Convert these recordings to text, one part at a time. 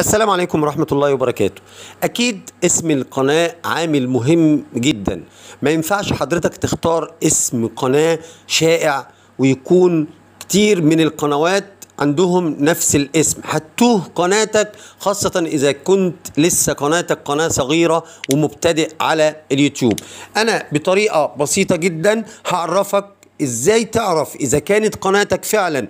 السلام عليكم ورحمة الله وبركاته أكيد اسم القناة عامل مهم جدا ما ينفعش حضرتك تختار اسم قناة شائع ويكون كتير من القنوات عندهم نفس الاسم حتوه قناتك خاصة إذا كنت لسه قناتك قناة صغيرة ومبتدئ على اليوتيوب أنا بطريقة بسيطة جدا هعرفك إزاي تعرف إذا كانت قناتك فعلا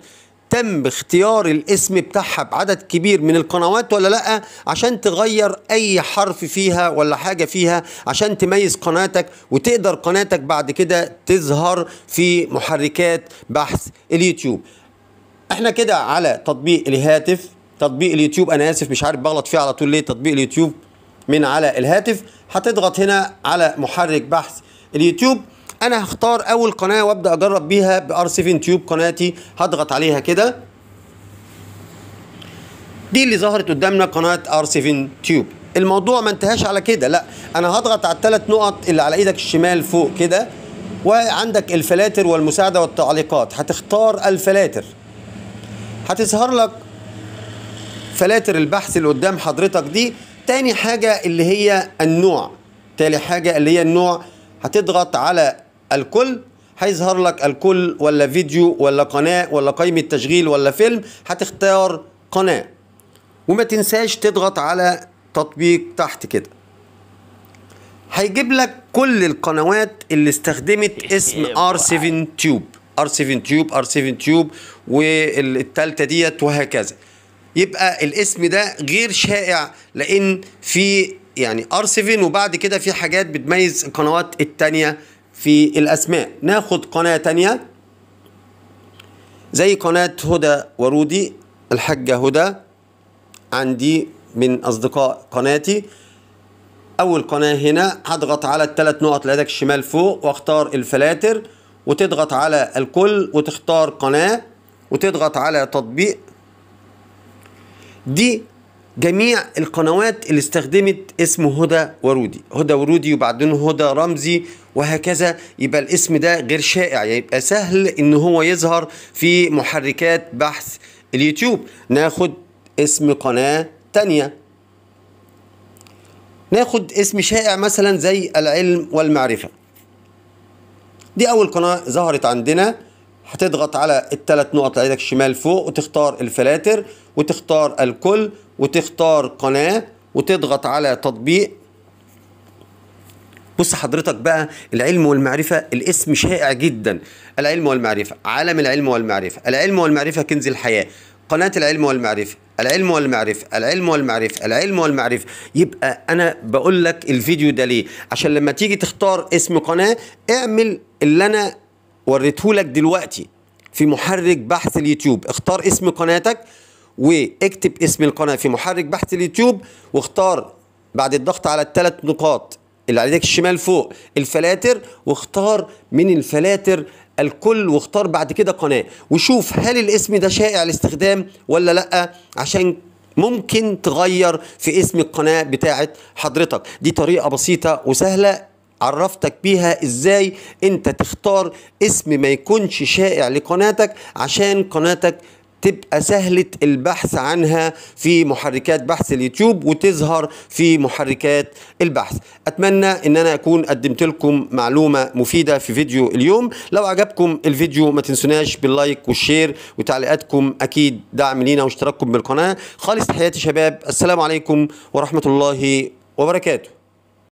تم اختيار الاسم بتاعها بعدد كبير من القنوات ولا لا عشان تغير اي حرف فيها ولا حاجه فيها عشان تميز قناتك وتقدر قناتك بعد كده تظهر في محركات بحث اليوتيوب احنا كده على تطبيق الهاتف تطبيق اليوتيوب انا اسف مش عارف بغلط فيه على طول ليه تطبيق اليوتيوب من على الهاتف هتضغط هنا على محرك بحث اليوتيوب انا هختار اول قناه وابدا اجرب بيها بار 7 تيوب قناتي هضغط عليها كده دي اللي ظهرت قدامنا قناه ار 7 تيوب الموضوع ما انتهاش على كده لا انا هضغط على الثلاث نقط اللي على ايدك الشمال فوق كده وعندك الفلاتر والمساعده والتعليقات هتختار الفلاتر هتظهر لك فلاتر البحث اللي قدام حضرتك دي تاني حاجه اللي هي النوع تالي حاجه اللي هي النوع هتضغط على الكل هيظهر لك الكل ولا فيديو ولا قناة ولا قائمة تشغيل ولا فيلم هتختار قناة وما تنساش تضغط على تطبيق تحت كده هيجيب لك كل القنوات اللي استخدمت اسم R7 تيوب R7 تيوب R7 تيوب والتالتة ديت وهكذا يبقى الاسم ده غير شائع لان في يعني R7 وبعد كده في حاجات بتميز القنوات التانية في الأسماء ناخد قناة تانية زي قناة هدى ورودي الحاجة هدى عندي من أصدقاء قناتي أول قناة هنا هضغط على الثلاث نقط لديك الشمال فوق واختار الفلاتر وتضغط على الكل وتختار قناة وتضغط على تطبيق دي جميع القنوات اللي استخدمت اسم هدى ورودي هدى ورودي وبعدين هدى رمزي وهكذا يبقى الاسم ده غير شائع يعني يبقى سهل ان هو يظهر في محركات بحث اليوتيوب ناخد اسم قناة تانية ناخد اسم شائع مثلا زي العلم والمعرفة دي اول قناة ظهرت عندنا هتضغط على الثلاث نقط اللي الشمال فوق وتختار الفلاتر وتختار الكل وتختار قناه وتضغط على تطبيق بص حضرتك بقى العلم والمعرفه الاسم شائع جدا العلم والمعرفه عالم العلم والمعرفه العلم والمعرفه كنز الحياه قناه العلم والمعرفه العلم والمعرفة العلم والمعرفة العلم والمعرفة يبقى أنا بقول لك الفيديو ده ليه عشان لما تيجي تختار اسم قناة اعمل اللي أنا وريته لك دلوقتي في محرك بحث اليوتيوب اختار اسم قناتك واكتب اسم القناه في محرك بحث اليوتيوب واختار بعد الضغط على الثلاث نقاط اللي على ايدك الشمال فوق الفلاتر واختار من الفلاتر الكل واختار بعد كده قناه وشوف هل الاسم ده شائع الاستخدام ولا لا عشان ممكن تغير في اسم القناه بتاعه حضرتك دي طريقه بسيطه وسهله عرفتك بيها ازاي انت تختار اسم ما يكونش شائع لقناتك عشان قناتك تبقى سهلة البحث عنها في محركات بحث اليوتيوب وتظهر في محركات البحث أتمنى أن أنا أكون قدمت لكم معلومة مفيدة في فيديو اليوم لو عجبكم الفيديو ما تنسوناش باللايك والشير وتعليقاتكم أكيد دعم لينا واشتراككم بالقناة خالص تحياتي شباب السلام عليكم ورحمة الله وبركاته